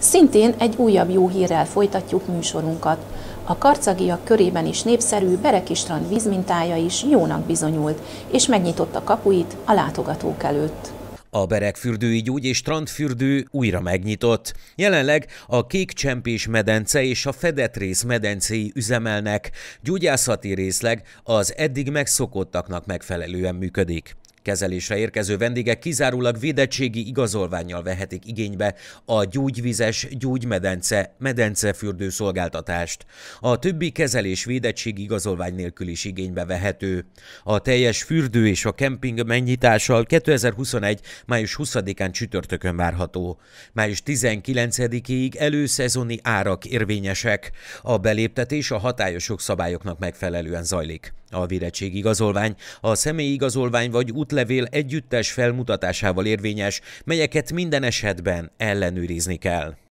Szintén egy újabb jó hírrel folytatjuk műsorunkat. A karcagiak körében is népszerű Berekistrand vízmintája is jónak bizonyult, és megnyitotta kapuit a látogatók előtt. A Berekfürdői Gyógy és Strandfürdő újra megnyitott. Jelenleg a Kék Csempés medence és a Fedett Rész medencéi üzemelnek. Gyógyászati részleg az eddig megszokottaknak megfelelően működik. Kezelésre érkező vendégek kizárólag védettségi igazolványjal vehetik igénybe a gyógyvizes, gyógymedence, medencefürdő szolgáltatást. A többi kezelés védettségi igazolvány nélkül is igénybe vehető. A teljes fürdő és a kemping megnyitása 2021. május 20-án csütörtökön várható. Május 19-ig előszezoni árak érvényesek. A beléptetés a hatályosok szabályoknak megfelelően zajlik. A vérettség igazolvány, a személyi igazolvány vagy útlevél együttes felmutatásával érvényes, melyeket minden esetben ellenőrizni kell.